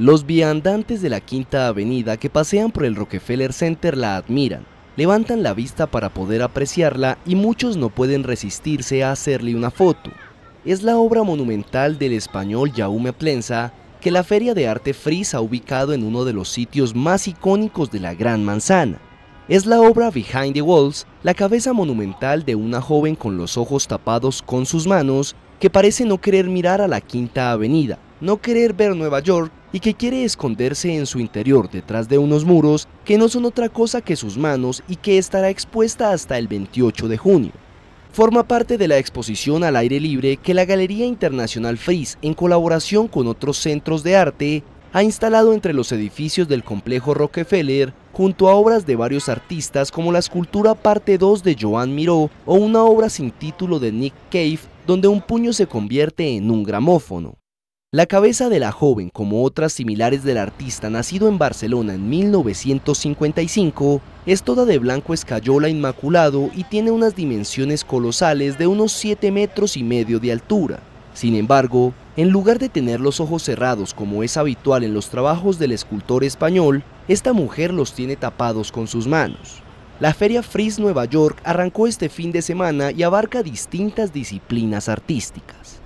Los viandantes de la Quinta Avenida que pasean por el Rockefeller Center la admiran, levantan la vista para poder apreciarla y muchos no pueden resistirse a hacerle una foto. Es la obra monumental del español Jaume Plensa que la Feria de Arte Frisa ha ubicado en uno de los sitios más icónicos de la Gran Manzana. Es la obra Behind the Walls, la cabeza monumental de una joven con los ojos tapados con sus manos que parece no querer mirar a la Quinta Avenida, no querer ver Nueva York y que quiere esconderse en su interior detrás de unos muros que no son otra cosa que sus manos y que estará expuesta hasta el 28 de junio. Forma parte de la exposición al aire libre que la Galería Internacional Fris, en colaboración con otros centros de arte, ha instalado entre los edificios del complejo Rockefeller, junto a obras de varios artistas como la escultura Parte 2 de Joan Miró o una obra sin título de Nick Cave, donde un puño se convierte en un gramófono. La cabeza de la joven, como otras similares del artista nacido en Barcelona en 1955, es toda de blanco escayola inmaculado y tiene unas dimensiones colosales de unos 7 metros y medio de altura. Sin embargo, en lugar de tener los ojos cerrados como es habitual en los trabajos del escultor español, esta mujer los tiene tapados con sus manos. La Feria Fris Nueva York arrancó este fin de semana y abarca distintas disciplinas artísticas.